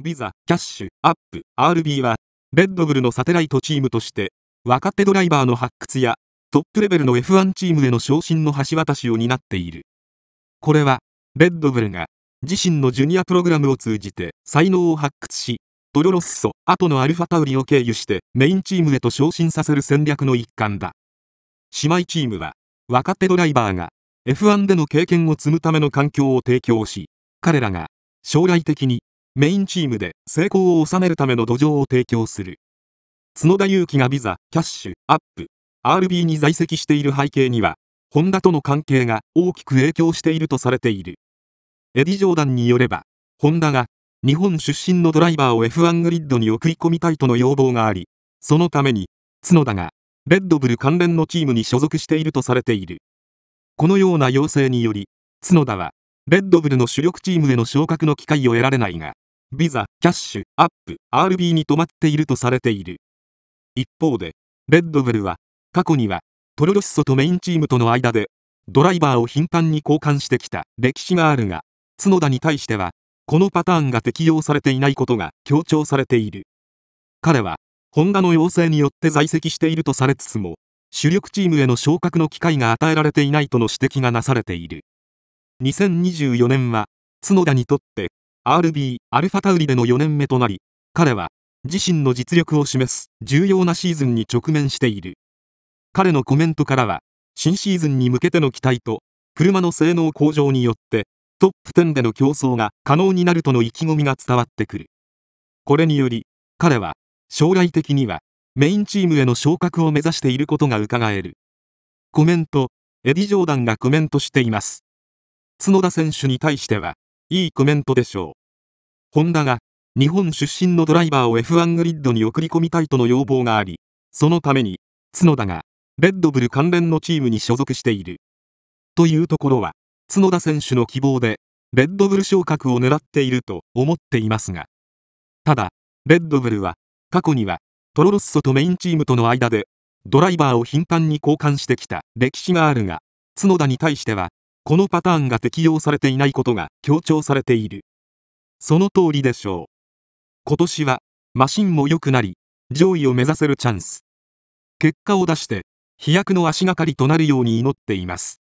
ビザ、キャッシュ、アップ、RB は、レッドブルのサテライトチームとして、若手ドライバーの発掘や、トップレベルの F1 チームへの昇進の橋渡しを担っている。これは、レッドブルが、自身のジュニアプログラムを通じて、才能を発掘し、トロロッソ、後のアルファタウリを経由して、メインチームへと昇進させる戦略の一環だ。姉妹チームは、若手ドライバーが、F1 での経験を積むための環境を提供し、彼らが、将来的にメインチームで成功を収めるための土壌を提供する。角田裕希がビザ、キャッシュ、アップ、RB に在籍している背景には、ホンダとの関係が大きく影響しているとされている。エディ・ジョーダンによれば、ホンダが日本出身のドライバーを F1 グリッドに送り込みたいとの要望があり、そのために角田がレッドブル関連のチームに所属しているとされている。このような要請により、角田はレッドブルの主力チームへの昇格の機会を得られないが、ビザ、キャッシュ、アップ、RB に止まっているとされている。一方で、レッドブルは、過去には、トロロッソとメインチームとの間で、ドライバーを頻繁に交換してきた歴史があるが、角田に対しては、このパターンが適用されていないことが強調されている。彼は、ホンダの要請によって在籍しているとされつつも、主力チームへの昇格の機会が与えられていないとの指摘がなされている。2024年は、角田にとって RB アルファタウリでの4年目となり彼は自身の実力を示す重要なシーズンに直面している彼のコメントからは新シーズンに向けての期待と車の性能向上によってトップ10での競争が可能になるとの意気込みが伝わってくるこれにより彼は将来的にはメインチームへの昇格を目指していることが伺えるコメントエディ・ジョーダンがコメントしています角田選手に対してはいいコメントでしょうホンダが、日本出身のドライバーを F1 グリッドに送り込みたいとの要望があり、そのために、角田が、レッドブル関連のチームに所属している。というところは、角田選手の希望で、レッドブル昇格を狙っていると思っていますが。ただ、レッドブルは、過去には、トロロッソとメインチームとの間で、ドライバーを頻繁に交換してきた歴史があるが、角田に対しては、このパターンが適用されていないことが強調されている。その通りでしょう。今年は、マシンも良くなり、上位を目指せるチャンス。結果を出して、飛躍の足がかりとなるように祈っています。